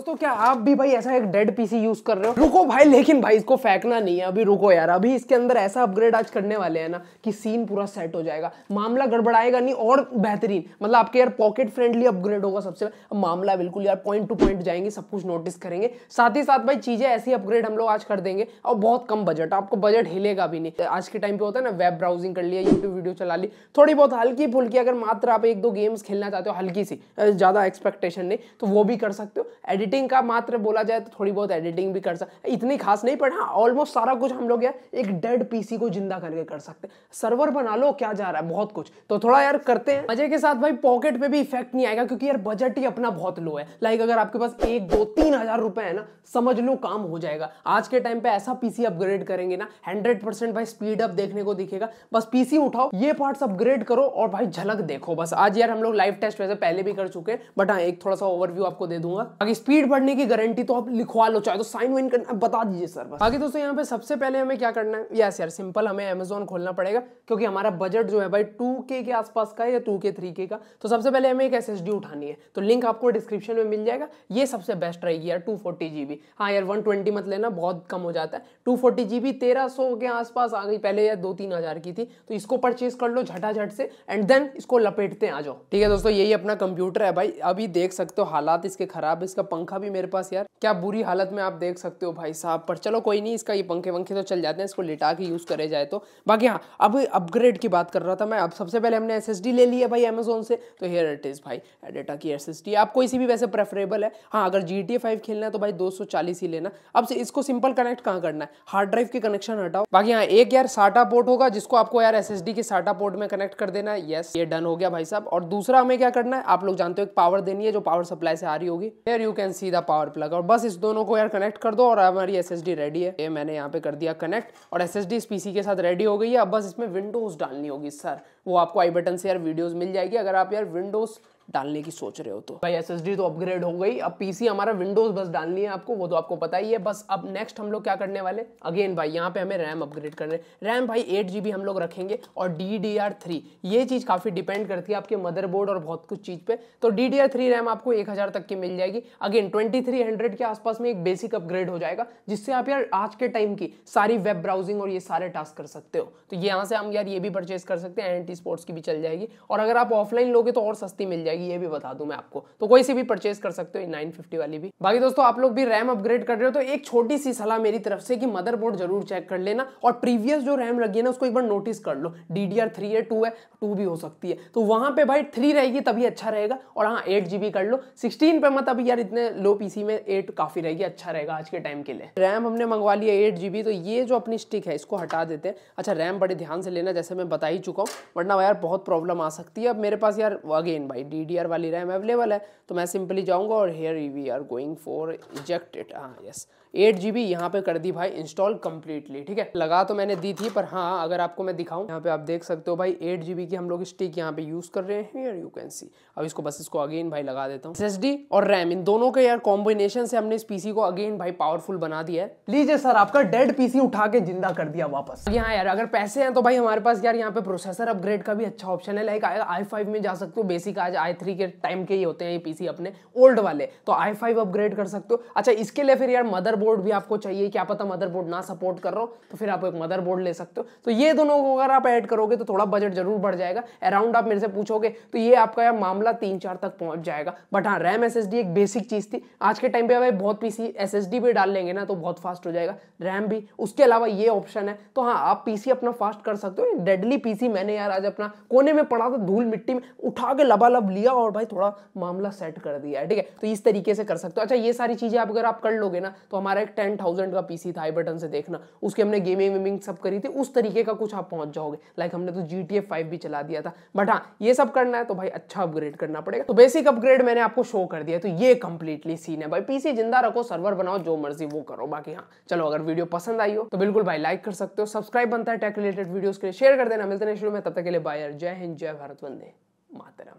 दोस्तों क्या आप भी भाई ऐसा एक डेड पीसी यूज कर रहे हो रुको भाई लेकिन भाई इसको फेंकना नहीं है अभी रुको यार अभी इसके अंदर ऐसा अपग्रेड आज करने वाले हैं ना कि सीन पूरा सेट हो जाएगा मामला गड़बड़ाएगा नहीं और बेहतरीन मतलब आपके यार पॉकेट फ्रेंडली अपग्रेड होगा सबसे मामला बिल्कुल यार पॉइंट टू पॉइंट जाएंगे सब कुछ नोटिस करेंगे साथ ही साथ भाई चीजें ऐसी अपग्रेड हम लोग आज कर देंगे और बहुत कम बजट आपको बजट हिलेगा भी नहीं आज के टाइम पे होता है ना वेब ब्राउजिंग कर लिया यूट्यूब वीडियो चला ली थोड़ी बहुत हल्की फुल्की अगर मात्र आप एक दो गेम्स खेलना चाहते हो हल्की सी ज्यादा एक्सपेक्टेशन नहीं तो वो भी कर सकते हो एडिट एडिटिंग का मात्र बोला जाए तो थोड़ी बहुत एडिटिंग भी कर सकते इतनी खास नहीं पर हाँ ऑलमोस्ट सारा कुछ हम लोग यार एक डेड पीसी को जिंदा करके कर सकते सर्वर बना लो क्या जा रहा है बहुत कुछ तो थोड़ा यार करते हैं मजे के साथ भाई पॉकेट पे भी इफेक्ट नहीं आएगा क्योंकि यार बजट ही अपना बहुत लो है लाइक अगर आपके पास एक दो तीन हजार रुपए है ना समझ लो काम हो जाएगा आज के टाइम पे ऐसा पीसी अपग्रेड करेंगे ना हंड्रेड परसेंट भाई स्पीड अप देखने को दिखेगा बस पीसी उठाओ ये पार्ट अपग्रेड करो और भाई झलक देखो बस आज यार हम लोग लाइव टेस्ट वैसे पहले भी कर चुके हैं बट हाँ एक थोड़ा सा ओवरव्यू आपको दे दूंगा बाकी स्पीड स्पीड बढ़ने की गारंटी तो आप लिखवा लो चाहे तो साइन वाइन करना बता दीजिए सर बस बाकी दोस्तों यहाँ पे सबसे पहले हमें क्या करना है यस यार सिंपल हमें अमेजोन खोलना पड़ेगा क्योंकि हमारा बजट जो है भाई टू के आसपास का है या टू के थ्री के का तो सबसे पहले हमें एक एस उठानी है तो लिंक आपको डिस्क्रिप्शन में मिल जाएगा ये सबसे बेस्ट रहेगी यार टू फोर्टी हाँ यार वन मत लेना बहुत कम हो जाता है टू फोर्टी के आसपास आ गई पहले यार दो तीन की थी तो इसको परचेज कर लो झटाझट से एंड देन इसको लपेटते आ जाओ ठीक है दोस्तों यही अपना कंप्यूटर है भाई अभी देख सकते हो हालात इसके खराब इसका पंख पंखा भी मेरे पास यार क्या बुरी हालत में आप देख सकते हो भाई साहब पर चलो कोई नहीं इसका ये पंखे वंखे तो चल जाते हैं इसको लिटा के यूज़ करे जाए तो बाकी हाँ अब अपग्रेड की बात कर रहा था मैं अब सबसे पहले हमने एस ले ली है भाई अमेजोन से तो हेयर इट इज़ भाई डेटा की एस आप कोई सी भी वैसे प्रेफरेबल है हाँ अगर जी टी खेलना है तो भाई दो ही लेना अब से इसको सिंपल कनेक्ट कहाँ करना है हार्ड ड्राइव के कनेक्शन हटाओ बाकी हाँ एक यार साटा पोर्ट होगा जिसको आपको यार एस के साटा पोर्ट में कनेक्ट कर देना है यस ये डन हो गया भाई साहब और दूसरा हमें क्या करना है आप लोग जानते हो एक पावर देनी है जो पावर सप्लाई से आ रही होगी हेयर यू कैन सीधा पावर प्लग और बस इस दोनों को यार कनेक्ट कर दो और हमारी एस रेडी है ये मैंने यहाँ पे कर दिया कनेक्ट और एस एस के साथ रेडी हो गई है अब बस इसमें विंडोज़ डालनी होगी सर वो आपको आई बटन से यार वीडियोस मिल जाएगी अगर आप यार विंडोज़ डालने की सोच रहे हो तो भाई एस तो अपग्रेड हो गई अब पीसी हमारा विंडोज बस डालनी है आपको वो तो आपको पता ही है बस अब नेक्स्ट हम लोग क्या करने वाले अगेन भाई यहाँ पे हमें रैम अपग्रेड करने रैम भाई एट जी हम लोग रखेंगे और डी डी आर थ्री ये चीज़ काफ़ी डिपेंड करती है आपके मदरबोर्ड और बहुत कुछ चीज़ पे तो D D R three RAM आपको एक हज़ार तक की मिल जाएगी अगेन ट्वेंटी थ्री हंड्रेड के आसपास में एक बेसिक अपग्रेड हो जाएगा जिससे आप यार आज के टाइम की सारी वेब ब्राउजिंग और ये सारे टास्क कर सकते हो तो यहाँ से हम यार ये भी परचेज कर सकते हैं एन सिटी स्पोर्ट्स की भी चल जाएगी और अगर आप ऑफलाइन लोगे तो और सस्ती मिल जाएगी ये भी बता दूं मैं आपको तो कोई से भी परचेज कर सकते हो नाइन फिफ्टी वाली भी बाकी दोस्तों आप लोग भी रैम अपग्रेड कर रहे हो तो एक छोटी सी सलाह मेरी तरफ से कि मदरबोर्ड जरूर चेक कर लेना और प्रीवियस जो रैम लगी है ना उसको एक बार नोटिस कर लो डी डी आर थ्री है टू है टू भी हो सकती है तो वहां पे भाई थ्री रहेगी तभी अच्छा रहेगा और हाँ एट जी कर लो सिक्सटीन पे मत अभी यार इतने लो पीसी में एट काफी रहेगी अच्छा रहेगा आज के टाइम के लिए रैम हमने मंगवा लिया एट तो ये जो अपनी स्टिक है इसको हटा देते हैं अच्छा रैम बड़े ध्यान से लेना जैसे मैं बता ही चुका हूँ वरना यार बहुत प्रॉब्लम आ सकती है अब मेरे पास यार अगेन भाई डी डी आर वाली रैम अवेलेबल है तो मैं सिंपली जाऊँगा और here we are going for ejected हाँ यस एट जी बी यहाँ पे कर दी भाई इंस्टॉल कम्प्लीटली ठीक है लगा तो मैंने दी थी पर हाँ अगर आपको मैं दिखाऊँ यहाँ पे आप देख सकते हो भाई एट जी बी की हम लोग स्टिक यहाँ पे यूज़ कर रहे हैं यू कैन सी अब इसको बस इसको अगेन भाई लगा देता हूँ एस और रैम इन दोनों के यार कॉम्बिनेशन से हमने इस पीसी को अगेन भाई पावरफुल बना दिया है लीजिए सर आपका डेड पीसी उठा के जिंदा कर दिया वापस यहाँ यार अगर पैसे हैं तो भाई हमारे पास यार यहाँ पे प्रोसेसर अपग्रेड का भी अच्छा ऑप्शन है लाइक आई फाइव में जा सकते हो बेसिक आज आई थ्री के टाइम के ही होते हैं ये पीसी अपने ओल्ड वाले तो आई फाइव अपग्रेड कर सकते हो अच्छा इसके लिए फिर यार मदर मदरबोर्ड भी आपको चाहिए क्या पता मदरबोर्ड ना सपोर्ट कर रहा हो तो फिर आप एक मदरबोर्ड ले सकते हो तो ये दोनों को अगर आप ऐड करोगे तो थोड़ा बजट जरूर बढ़ जाएगा अराउंड आप मेरे से पूछोगे तो ये आपका यार मामला तीन चार तक पहुंच जाएगा बट हाँ रैम एस एक बेसिक चीज़ थी आज के टाइम पे भाई बहुत पीसी एस एस भी डाल लेंगे ना तो बहुत फास्ट हो जाएगा रैम भी उसके अलावा ये ऑप्शन है तो हाँ आप पीसी अपना फास्ट कर सकते हो डेडली पीसी मैंने यार आज अपना कोने में पड़ा था धूल मिट्टी में उठा के लबालब लिया और भाई थोड़ा मामला सेट कर दिया है ठीक है तो इस तरीके से कर सकते हो अच्छा ये सारी चीज़ें आप अगर आप कर लोगे ना तो हमारे हमारा एक टेन थाउजेंड का पीसी था आई बटन से देखना उसके हमने गेमिंग वेमिंग सब करी थी उस तरीके का कुछ आप पहुंच जाओगे लाइक हमने तो जी टी एफ फाइव भी चला दिया था बट हाँ ये सब करना है तो भाई अच्छा अपग्रेड करना पड़ेगा तो बेसिक अपग्रेड मैंने आपको शो कर दिया तो ये कंप्लीटली सीन है भाई पीसी जिंदा रखो सर्वर बनाओ जो मर्जी वो करो बाकी हाँ चलो अगर वीडियो पसंद आई हो तो बिल्कुल भाई लाइक कर सकते हो सब्सक्राइब बनता है टेक रिलेटेड वीडियोस के लिए शेयर कर देना मिलते हैं शुरू में तब तक के लिए बायर जय हिंद जय भारत वंदे मातरम